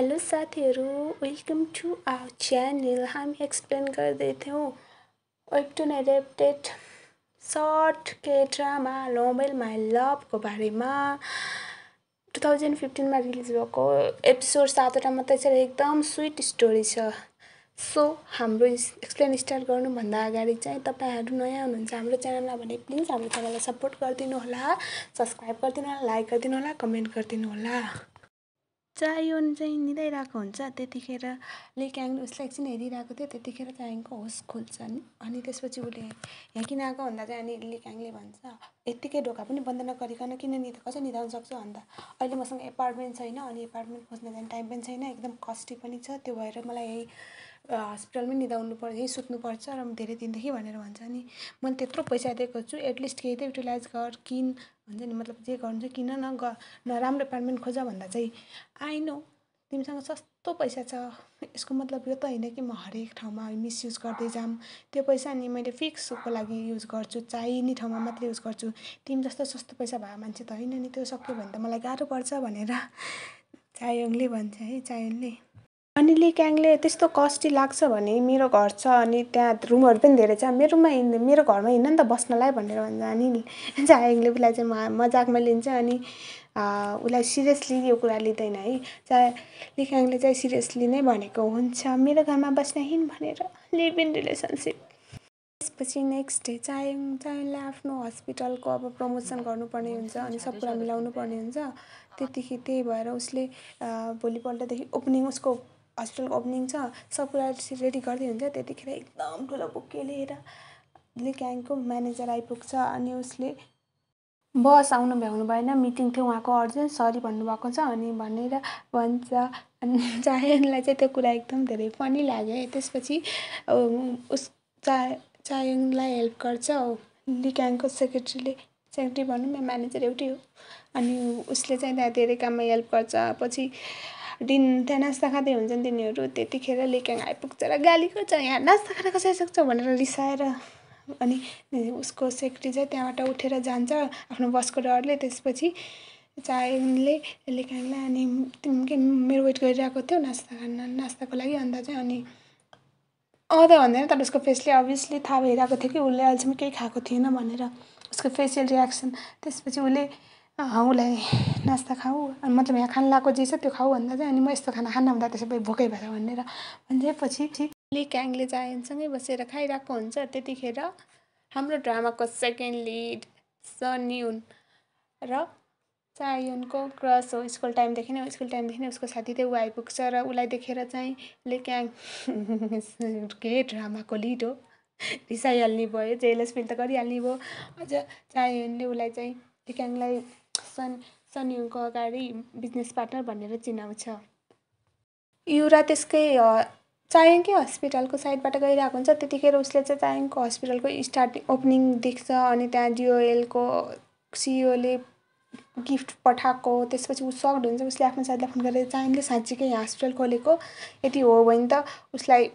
hello साथीहरू welcome to our channel हामी explain गर्दैथ्यौँ webtoon adapted short K drama noble my लभको बारेमा टु थाउजन्ड फिफ्टिनमा रिलिज भएको एपिसोड सातवटा मात्रै छ एकदम स्विट स्टोरी छ सो हाम्रो एक्सप्लेन स्टार्ट गर्नुभन्दा अगाडि चाहिँ तपाईँहरू नयाँ हुनुहुन्छ हाम्रो च्यानलमा भने प्लिज हाम्रो च्यानललाई सपोर्ट गरिदिनु होला सब्सक्राइब गरिदिनु होला लाइक गरिदिनु होला कमेन्ट गरिदिनु होला चायोन चाहिँ निदाइरहेको हुन्छ त्यतिखेर लेख्याङ उसलाई एकछिन हेरिरहेको थियो त्यतिखेर चायङको होस खुल्छ अनि त्यसपछि उसले यहाँ किन आएको भन्दा चाहिँ अनि लेख्याङले भन्छ यत्तिकै ढोका पनि बन्द नगरिकन किन नि कसरी निदाउन सक्छु भन्दा अहिले मसँग एपार्टमेन्ट छैन अनि एपार्टमेन्ट खोज्न जाने टाइम पनि छैन एकदम कस्टली पनि छ त्यो भएर मलाई यही हस्पिटलमै निदाउनु पर्छ यही सुत्नुपर्छ र धेरै दिनदेखि भनेर भन्छ अनि मैले त्यत्रो पैसा दिएको छु एटलिस्ट केही त युटिलाइज गर किन हुन्छ नि मतलब जे गर्नु चाहिँ किन न ग नराम्रो अपार्टमेन्ट खोज भन्दा चाहिँ आई तिमीसँग सस्तो पैसा छ यसको मतलब यो त होइन कि म हरेक ठाउँमा मिसयुज गर्दै जाऊँ त्यो पैसा नि मैले फिक्सको लागि युज गर्छु चाहिने ठाउँमा मात्रै युज गर्छु तिमी जस्तो सस्तो पैसा भएको मान्छे त होइन नि त्यो सक्यो भने त मलाई गाह्रो पर्छ भनेर चायोङले भन्छ है चायोङले अनि लिक्याङले त्यस्तो कस्टी लाग्छ भने मेरो घर छ अनि त्यहाँ रुमहरू पनि धेरै छ मेरो रुममा हिँड्नु मेरो घरमा हिँड्न नि त बस्नलाई भनेर भन्छ अनि नि उसलाई चाहिँ मजाकमा लिन्छ अनि उसलाई सिरियसली यो कुरा लिँदैन है चाहे लिक्याङले चाहिँ सिरियसली नै भनेको हुन्छ मेरो घरमा बस्न हिँड भनेर लिभ इन रिलेसनसिप त्यसपछि नेक्स्ट डे चायङ चायङलाई आफ्नो हस्पिटलको अब प्रमोसन गर्नुपर्ने हुन्छ अनि सब कुरा मिलाउनु पर्ने हुन्छ त्यतिखेर त्यही भएर उसले भोलिपल्टदेखि ओपनिङ उसको हस्पिटलको ओपनिङ छ सब कुरा रेडी गर्दै हुन्छ त्यतिखेर एकदम ठुलो बुके लिएर ग्याङको म्यानेजर आइपुग्छ अनि उसले बस आउनु भ्याउनु भएन मिटिङ थियो उहाँको अर्जेन्ट सरी भन्नुभएको छ अनि भनेर भन्छ अनि चायनलाई चाहिँ त्यो कुरा एकदम धेरै फनी लाग्यो त्यसपछि उस चा चायङलाई हेल्प गर्छ लिक्याङको सेक्रेटरीले सेक्रेटरी भनौँ न म्यानेजर एउटै हो अनि उसले चाहिँ त्यहाँ धेरै काममा हेल्प गर्छ पछि दिन त्यहाँ नास्ता खाँदै हुन्छन् तिनीहरू त्यतिखेर लेक्याङ आइपुग्छ र गाली गर्छ यहाँ नास्ता खाना कसरी सक्छ भनेर रिसाएर अनि उसको सेक्रेटरी चाहिँ त्यहाँबाट उठेर जान्छ आफ्नो बसको डरले त्यसपछि उनले लेक्याङलाई अनि के मेरो वेट गरिरहेको थियो नास्ता खान नास्ताको लागि अन्त चाहिँ अनि अँ त भन्दैन तर उसको फेसले अभियसली थाहा भइरहेको थियो कि उसले अहिलेसम्म केही खाएको थिएन भनेर उसको फेसियल रियाक्सन त्यसपछि उसले उसलाई नास्ता खाऊ मतलब यहाँ खान लगाएको जे छ त्यो खाऊ भन्दा चाहिँ अनि म यस्तो खाना खान्न हुँदा त्यसो भए भोकै भएर भनेर भनिदिएपछि ठिक क्याङले जायनसँगै बसेर खाइरहेको हुन्छ त्यतिखेर हाम्रो ड्रामाको सेकेन्ड लिड सनी र चायुनको क्रस हो स्कुल टाइमदेखि नै स्कुल टाइमदेखि नै उसको साथी चाहिँ ऊ आइपुग्छ र उसलाई देखेर चाहिँ ले क्याङ के ड्रामाको लिड हो रिसाइहाल्ने भयो जेलस फिल त गरिहाल्ने भयो अझ चायनले उसलाई चाहिँ लेक्याङलाई सन सनिउको अगाडि बिजनेस पार्टनर भनेर चिनाउँछ युरा त्यसकै चायङकै हस्पिटलको साइडबाट गइरहेको हुन्छ त्यतिखेर उसले चाहिँ चायाङको हस्पिटलको स्टार्टिङ ओपनिङ देख्छ अनि त्यहाँ डिओएलको सिओले गिफ्ट पठाएको त्यसपछि ऊ सक्ड हुन्छ उसले आफ्नो साथीलाई फोन गरेर चाहिँ साँच्चीकै यहाँ हस्पिटल खोलेको यति हो भने त उसलाई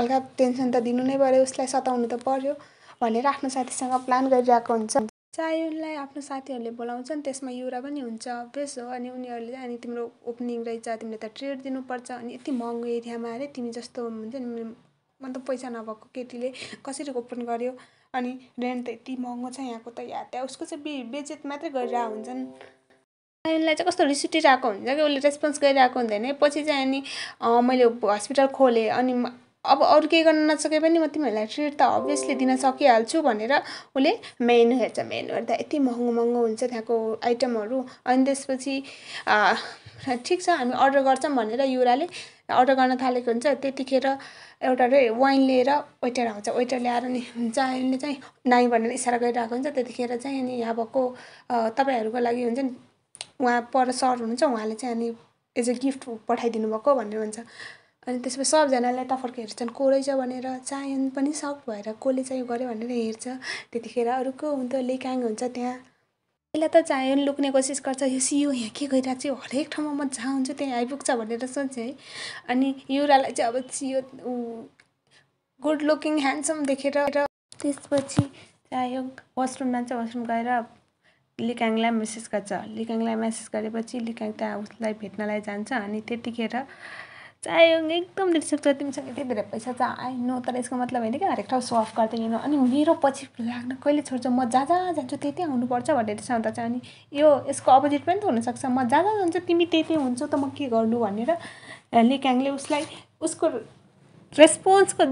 हल्का टेन्सन त दिनु नै पऱ्यो उसलाई सताउनु त पऱ्यो भनेर आफ्नो साथीसँग प्लान गरिरहेको हुन्छ चायुलाई आफ्नो साथीहरूले बोलाउँछन् त्यसमा युरा पनि हुन्छ बेस हो अनि उनीहरूले अनि तिम्रो ओपनिङ रहेछ तिमीले त ट्रेड दिनुपर्छ अनि यति महँगो एरियामा अरे तिमी जस्तो हुन्छ नि मतलब पैसा नभएको केटीले कसरी ओपन गर्यो अनि रेन्ट त यति महँगो छ यहाँको त या त्यहाँ उसको चाहिँ बे बेचेत मात्रै गरिरहेको हुन्छन् नानीलाई चाहिँ कस्तो रिस उठिरहेको हुन्छ कि उसले रेस्पोन्स गरिरहेको हुँदैन पछि चाहिँ अनि मैले हस्पिटल खोलेँ अनि अब अरू केही गर्न नसके पनि म तिमीहरूलाई ट्रिट त अभियसली दिन सकिहाल्छु भनेर उसले मेनु हेर्छ मेनु हेर्दा यति महँगो महँगो हुन्छ त्यहाँको आइटमहरू अनि त्यसपछि ठिक छ हामी अर्डर गर्छौँ भनेर युराले अर्डर गर्न थालेको हुन्छ त्यतिखेर एउटा रे वाइन लिएर वेटर आउँछ वेटर ल्याएर नि हुन्छ अहिले चाहिँ नाइ भनेर इसारा गरिरहेको हुन्छ त्यतिखेर चाहिँ अनि यहाँ भएको तपाईँहरूको लागि हुन्छ नि उहाँ पर सर हुनुहुन्छ उहाँले चाहिँ अनि एज अ गिफ्ट पठाइदिनु भएको भनेर हुन्छ अनि त्यसपछि सबजनालाई यतापट्टि हेर्छन् को रहेछ भनेर चायन पनि सक भएर कसले चाहिँ गऱ्यो भनेर हेर्छ त्यतिखेर अरू को हुन्थ्यो लेकाङ हुन्छ त्यहाँ पहिला त चायन लुक्ने कोसिस गर्छ यो सियो यहाँ के गइरहेको छ हरेक ठाउँमा म जहाँ हुन्छु त्यहीँ आइपुग्छ भनेर सोचेँ है अनि युरालाई चाहिँ अब सियो गुड लुकिङ ह्यान्डसम देखेर त्यसपछि चाहियो वासरुममा चाहिँ वासरुम गएर लिकाङलाई मेसेज गर्छ लिकाङलाई मेसेज गरेपछि लिकाङ त्यहाँ उसलाई भेट्नलाई जान्छ अनि त्यतिखेर चाह्यो एकदम सक्छ तिमीसँग यति धेरै पैसा चाहिँ नो तर यसको मतलब होइन कि हरेक ठाउँ सो अफ हिँड्नु अनि मेरो पछि लाग्न कहिले छोड्छ म जहाँ जहाँ जान्छु त्यति आउनुपर्छ भनेर साउँदा चाहिँ अनि यो यसको अपोजिट पनि त हुनसक्छ म जहाँ जहाँ जान्छु तिमी त्यति हुन्छौ त म के गर्नु भनेर लेख्याङले उसलाई उसको रेस्पोन्सको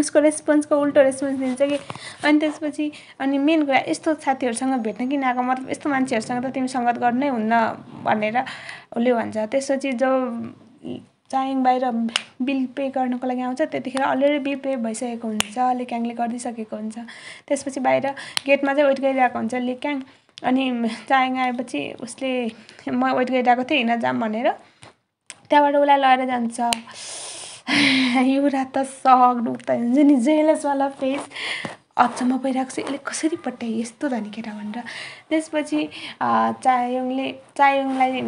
उसको रेस्पोन्सको उल्टो रेस्पोन्स दिन्छ कि अनि त्यसपछि अनि मेन कुरा यस्तो साथीहरूसँग भेट्न किन आएको मतलब यस्तो मान्छेहरूसँग त तिमी सङ्गत गर्नै हुन्न भनेर उसले भन्छ त्यसपछि जब चायाङ बाहिर बिल पे गर्नुको लागि आउँछ त्यतिखेर अलरेडी बिल पे भइसकेको हुन्छ लेक्याङले गरिदिइसकेको हुन्छ त्यसपछि बाहिर गेटमा चाहिँ वेट गरिरहेको हुन्छ लेक्याङ अनि चायाङ आएपछि उसले म वेट गरिरहेको थिएँ हिँड्न जाम भनेर त्यहाँबाट उसलाई लगेर जान्छ युरा त सग त हुन्छ नि जेलसवाला फेस अचम्म भइरहेको छ यसले कसरी पट्याए यस्तो धनी केटा भनेर त्यसपछि चायोङले चायोङलाई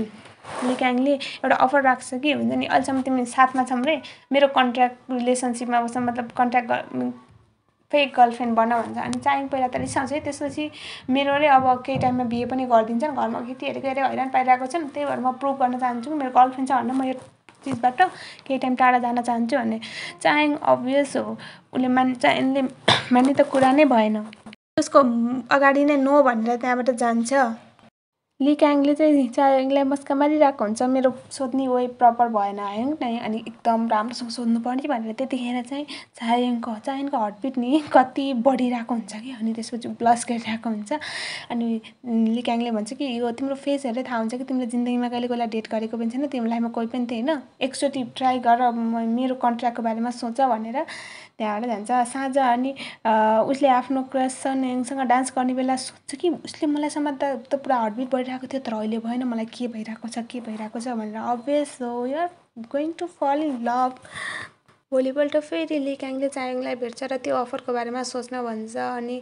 लिकाङले एउटा अफर राख्छ कि हुन्छ नि अहिलेसम्म तिमी साथमा छौँ रे मेरो कन्ट्र्याक्ट रिलेसनसिपमा बस्छ मतलब कन्ट्र्याक्ट फेक गर्लफ्रेन्ड बना भन्छ अनि चाहिँ पहिला त रिसाउँछ है त्यसपछि मेरो रे अब केही टाइममा बिहे पनि गरिदिन्छन् घरमा केटीहरू के हैरान पाइरहेको छन् त्यही भएर म प्रुभ गर्न चाहन्छु कि मेरो गर्लफ्रेन्ड छ भने म यो चिजबाट केही टाइम टाढा जान चाहन्छु भने चाहिँ अभियस हो उसले मान् चाहिँले मान्ने त कुरा नै भएन उसको अगाडि नै नो भनेर त्यहाँबाट जान्छ लिक्याङले चाहिँ चायाङलाई मस्का मारिरहेको हुन्छ मेरो सोध्ने वे प्रपर भएन है नै अनि एकदम राम्रोसँग सोध्नु पर्ने भनेर त्यतिखेर चाहिँ चायाङको चायङको हर्टबिट नि कति बढिरहेको हुन्छ कि अनि त्यसपछि ब्लस गरिरहेको हुन्छ अनि लिक्याङले भन्छ कि यो तिम्रो फेस हेरेर थाहा हुन्छ कि तिमीले जिन्दगीमा कहिले कहिले डेट गरेको पनि छैन तिमीलाई म कोही पनि थिएन एकचोटि ट्राई गर मेरो कन्ट्र्याक्टको बारेमा सोच भनेर त्यहाँबाट जान्छ साँझ अनि उसले आफ्नो क्रसनसँग डान्स गर्ने बेला सोध्छ कि उसले मलाईसम्म त त पुरा हर्टबिट बढिरहेको थियो तर अहिले भएन मलाई के भइरहेको छ के भइरहेको छ भनेर अभियस हो you're going to fall in love भोलिपल्ट फेरि लिकाङले चायङलाई भेट्छ र त्यो अफरको बारेमा सोच्न भन्छ अनि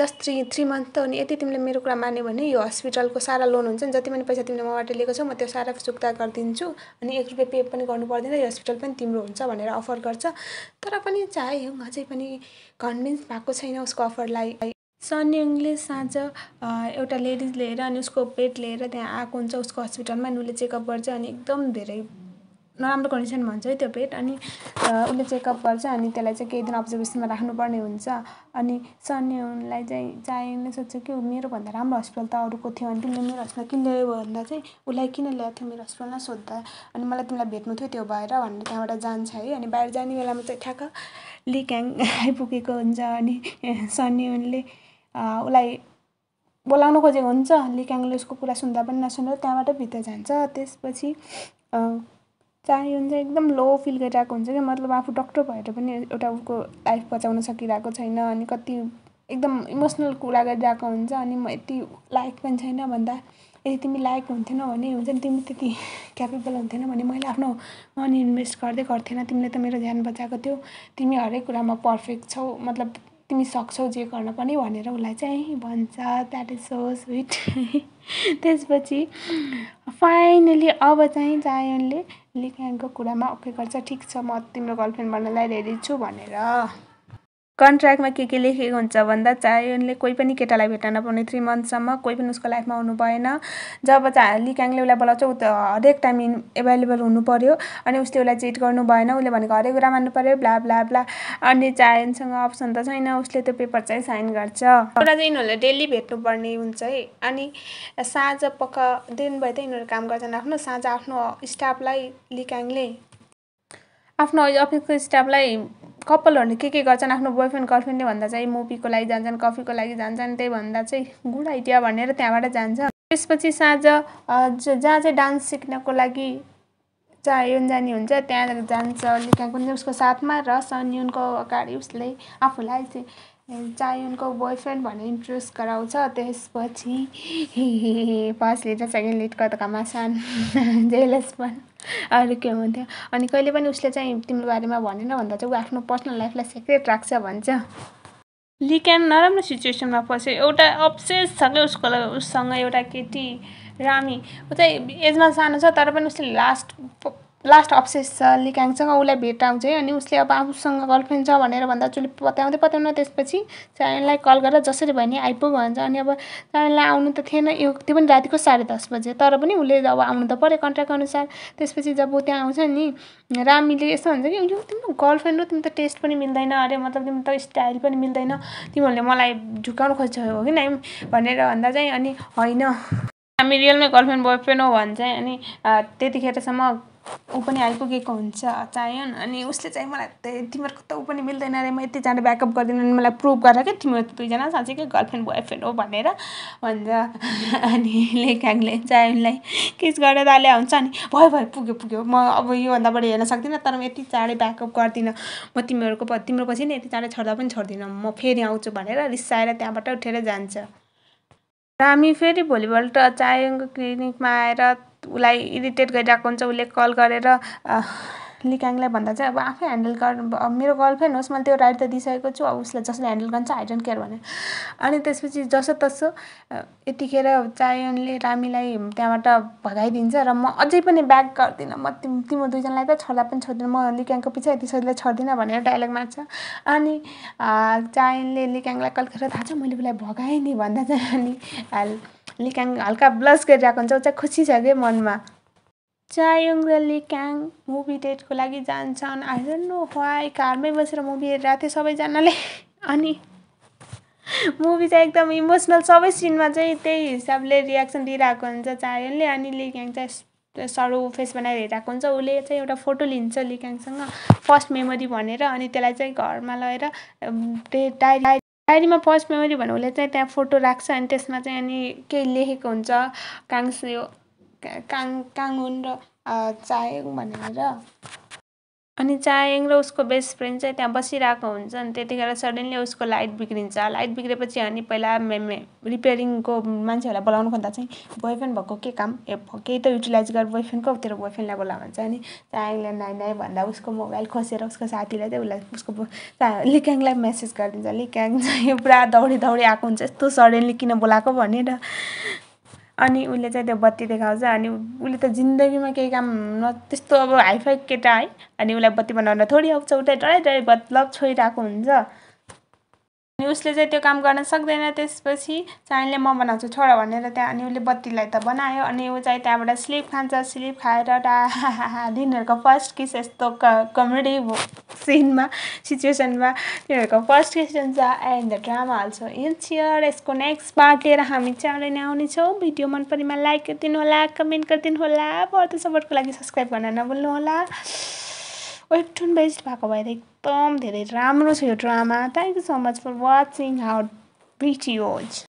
जस्ट थ्री थ्री मन्थ त अनि यति तिमीले मेरो कुरा मान्यो भने यो हस्पिटलको सारा लोन हुन्छ नि जति पनि पैसा तिमीले मबाट लिएको छौ म त्यो सारा चुक्ता गरिदिन्छु अनि एक रुपियाँ पे पनि गर्नु पर्दैन यो हस्पिटल पनि तिम्रो हुन्छ भनेर अफर गर्छ तर पनि चायाङ अझै पनि कन्भिन्स भएको छैन उसको अफरलाई सन्नी युङले साँझ एउटा लेडिज लिएर अनि उसको पेट लिएर त्यहाँ आएको हुन्छ उसको हस्पिटलमा अनि उसले चेकअप गर्छ अनि एकदम धेरै नराम्रो कन्डिसन भन्छ है त्यो पेट अनि उसले चेकअप गर्छ अनि त्यसलाई चाहिँ केही दिन अब्जर्भेसनमा राख्नुपर्ने हुन्छ अनि उनलाई चाहिँ नै सोध्छ कि मेरोभन्दा राम्रो हस्पिटल त अरूको थियो अनि तिमीले मेरो हस्पिटल किन ल्यायो भन्दा चाहिँ उसलाई किन ल्याएको थियो मेरो हस्पिटलमा सोद्धा अनि मलाई तिमीलाई भेट्नु थियो त्यो भएर भनेर त्यहाँबाट जान्छ है अनि बाहिर जाने बेलामा चाहिँ ठ्याक्क लिक्याङ आइपुगेको हुन्छ अनि सनी उनले उसलाई बोलाउनु खोजेको हुन्छ लिक्याङले उसको कुरा सुन्दा पनि नसुनेर त्यहाँबाट भित्र जान्छ त्यसपछि चाहे हुन्छ चाहिँ एकदम लो फिल गरिरहेको हुन्छ क्या मतलब आफू डक्टर भएर पनि एउटा उसको लाइफ बचाउन सकिरहेको छैन अनि कति एकदम इमोसनल कुरा गरिरहेको हुन्छ अनि म यति लायक पनि छैन भन्दा यदि तिमी लायक हुन्थेनौ भने हुन्छ नि तिमी त्यति क्यापेबल हुन्थेनौ भने मैले आफ्नो मनी इन्भेस्ट गर्दै गर्थेन तिमीले त मेरो ध्यान बचाएको थियौ तिमी हरेक कुरामा पर्फेक्ट छौ मतलब तिमी सक्छौ जे गर्न पनि भनेर उसलाई चाहिँ भन्छ द्याट इज सो स्विट त्यसपछि फाइनली अब चाहिँ जायनले लेखायङको कुरामा ओके गर्छ ठिक छ म तिम्रो गर्लफ्रेन्ड बन्नलाई रेडी छु भनेर कन्ट्र्याक्टमा के के लेखेको हुन्छ भन्दा चायनले कोही पनि केटालाई भेट्न नपाउने थ्री मन्थसम्म कोही पनि उसको लाइफमा आउनु भएन जब चाहिँ लिकाङले उसलाई बोलाउँछ ऊ हरेक टाइम इन एभाइलेबल पऱ्यो अनि उसले उसलाई चिट गर्नु भएन उसले भनेको हरेक कुरा मान्नु पऱ्यो ब्ला ब्ला ब्ला अनि चायनसँग अप्सन त छैन उसले त्यो पेपर चाहिँ साइन गर्छ एउटा चाहिँ यिनीहरूले डेली भेट्नुपर्ने हुन्छ है अनि साँझ पक्क दिनभरि त यिनीहरू काम गर्छन् आफ्नो साँझ आफ्नो स्टाफलाई लिकाङले आफ्नो अफिसको स्टाफलाई कपालहरूले के के गर्छन् आफ्नो बोय फ्रेन्ड गर्लफ्रेन्डले भन्दा चाहिँ मुभीको लागि जान्छन् कफीको लागि जान्छन् त्यही भन्दा चाहिँ गुड आइडिया भनेर त्यहाँबाट जान्छ त्यसपछि साँझ जहाँ चाहिँ डान्स सिक्नको लागि चाहे जानी हुन्छ त्यहाँ जान्छ कुनै उसको साथमा र सन्युनको अगाडि उसले आफूलाई चाहिँ चाहे उनको बोयफ्रेन्ड भन्ने इन्ट्रेस्ट गराउँछ त्यसपछि फर्स्ट लेटर सेकेन्ड लेटरको त घमासान जेलसपन अरू के हुन्थ्यो अनि कहिले पनि उसले चाहिँ तिम्रो बारेमा भनेन भन्दा चाहिँ ऊ आफ्नो पर्सनल लाइफलाई सिक्रेट राख्छ भन्छ लिक्यान नराम्रो सिचुएसनमा पस्यो एउटा अप्सेस छ क्या उसको उससँग एउटा केटी रामी ऊ चाहिँ एजमा सानो छ तर पनि उसले लास्ट लास्ट अप्सेस छ लिकाङसँग उसलाई भेट आउँछ है अनि उसले अब आफूसँग गर्लफ्रेन्ड छ भनेर भन्दा उसले बताउँदै पत्याउन त्यसपछि चायनलाई कल गरेर जसरी भयो नि आइपुग भन्छ अनि अब चायनलाई आउनु त थिएन यो त्यो पनि रातिको साढे दस बजे तर पनि उसले अब आउनु त पऱ्यो कन्ट्राक्ट अनुसार त्यसपछि जब त्यहाँ आउँछ नि रामीले यस्तो भन्छ कि यो तिम्रो गर्लफ्रेन्ड हो तिमी त टेस्ट पनि मिल्दैन अरे मतलब तिम्रो त स्टाइल पनि मिल्दैन तिमीहरूले मलाई झुकाउनु खोज्छ हो कि नै भनेर भन्दा चाहिँ अनि होइन हामी रियलमै गर्लफ्रेन्ड बोयफ्रेन्ड हो भने चाहिँ अनि त्यतिखेरसम्म ऊ पनि आइपुगेको हुन्छ चाहियो अनि उसले चाहिँ मलाई त्यही तिमीहरूको त ऊ पनि मिल्दैन अरे म यति जाँदा ब्याकअप गरिदिनु अनि मलाई प्रुभ गरेर क्या तिमीहरू दुईजना साँच्चैकै गर्लफ्रेन्ड बोयफ्रेन्ड हो भनेर भन्छ अनि लेखाङले चायनलाई किस गरेर दाले हुन्छ अनि भयो भयो पुग्यो पुग्यो म अब योभन्दा बढी हेर्न सक्दिनँ तर म यति चाँडै ब्याकअप गर्दिनँ म तिमीहरूको तिम्रो पछि नि यति चाँडै छोड्दा पनि छोड्दिनँ म फेरि आउँछु भनेर रिसाएर त्यहाँबाट उठेर जान्छ र हामी फेरि भोलिपल्ट चायङको क्लिनिकमा आएर उसलाई इरिटेट गरिरहेको हुन्छ उसले कल गरेर लिकाङलाई भन्दा चाहिँ अब आफै ह्यान्डल गर मेरो गर्लफ्रेन्ड होस् मैले त्यो राइट त दिइसकेको छु अब उसलाई जसले ह्यान्डल गर्छ आई डोन्ट केयर भने अनि त्यसपछि जसोतसो यतिखेर चायनले रामीलाई त्यहाँबाट भगाइदिन्छ र म अझै पनि ब्याक गर्दिनँ म तिम तिम्रो दुईजनालाई त छोड्दा पनि छोड्दिनँ म लिकाङको पछि यति सजिलो छोड्दिनँ भनेर डायलग मार्छ अनि चायनले लिकाङलाई कलखेर थाहा छ मैले उसलाई भगाएँ नि भन्दा चाहिँ अनि लिकाङ हल्का ब्लस गरिरहेको हुन्छ ऊ चाहिँ खुसी छ कि मनमा चायुङ र लिकाङ मुभी डेटको लागि जान्छन् डोन्ट नो वाइ घरमै बसेर मुभी हेरेर थियो सबैजनाले अनि मुभी चाहिँ एकदम इमोसनल सबै सिनमा चाहिँ त्यही हिसाबले रियाक्सन दिइरहेको हुन्छ चायनले अनि लिक्याङ चाहिँ सरो फेस बनाएर हेरिरहेको हुन्छ उसले चाहिँ एउटा फोटो लिन्छ लिकाङसँग फर्स्ट मेमोरी भनेर अनि त्यसलाई चाहिँ घरमा लगेर डायरी डायरीमा फर्स्ट मेमोरी भन्नाले चाहिँ त्यहाँ फोटो राख्छ अनि त्यसमा चाहिँ अनि केही लेखेको हुन्छ यो काङ हुन् र चाहे भनेर अनि चायाङ र उसको बेस्ट फ्रेन्ड चाहिँ त्यहाँ बसिरहेको हुन्छ अनि त्यतिखेर सडन्ली उसको लाइट बिग्रिन्छ लाइट बिग्रेपछि अनि पहिला रिपेरिङको मान्छेहरूलाई बोलाउनु खोज्दा चाहिँ बोय फ्रेन्ड भएको के काम ए केही त युटिलाइज गर बोय फ्रेन्डको तेरो बोय फ्रेन्डलाई बोला भन्छ अनि चायाङले नाइ नाइ भन्दा उसको मोबाइल खोसेर उसको साथीलाई चाहिँ उसलाई उसको लिक्याङलाई मेसेज गरिदिन्छ लिक्याङ चाहिँ पुरा दौडी दौडी आएको हुन्छ यस्तो सडन्ली किन बोलाएको भनेर अनि उसले चाहिँ त्यो बत्ती देखाउँछ अनि उसले त जिन्दगीमा केही काम न त्यस्तो अब हाइफाई केटा है अनि उसलाई बत्ती बनाउन थोरै आउँछ उसलाई डराइ डराइ बदलब छोइरहेको हुन्छ अनि उसले चाहिँ त्यो काम गर्न सक्दैन त्यसपछि चाहिँले म बनाउँछु छोड भनेर त्यहाँ अनि उसले बत्तीलाई त बनायो अनि ऊ चाहिँ त्यहाँबाट स्लिप खान्छ स्लिप खाएर डा दिनहरूको फर्स्ट किस यस्तो कमेडी सिनमा सिचुएसनमा तिनीहरूको फर्स्ट क्वेसन छ and the drama also in here यसको नेक्स्ट पार्ट लिएर हामी च्यानल नै आउनेछौँ भिडियो मन परेमा लाइक गरिदिनु होला कमेन्ट गरिदिनु होला बढ्दो सपोर्टको लागि सब्सक्राइब गर्न नभुल्नु होला वेबटुन बेस्ड भएको भएर एकदम धेरै राम्रो छ यो drama thank you so much for watching हाउ भिडियोज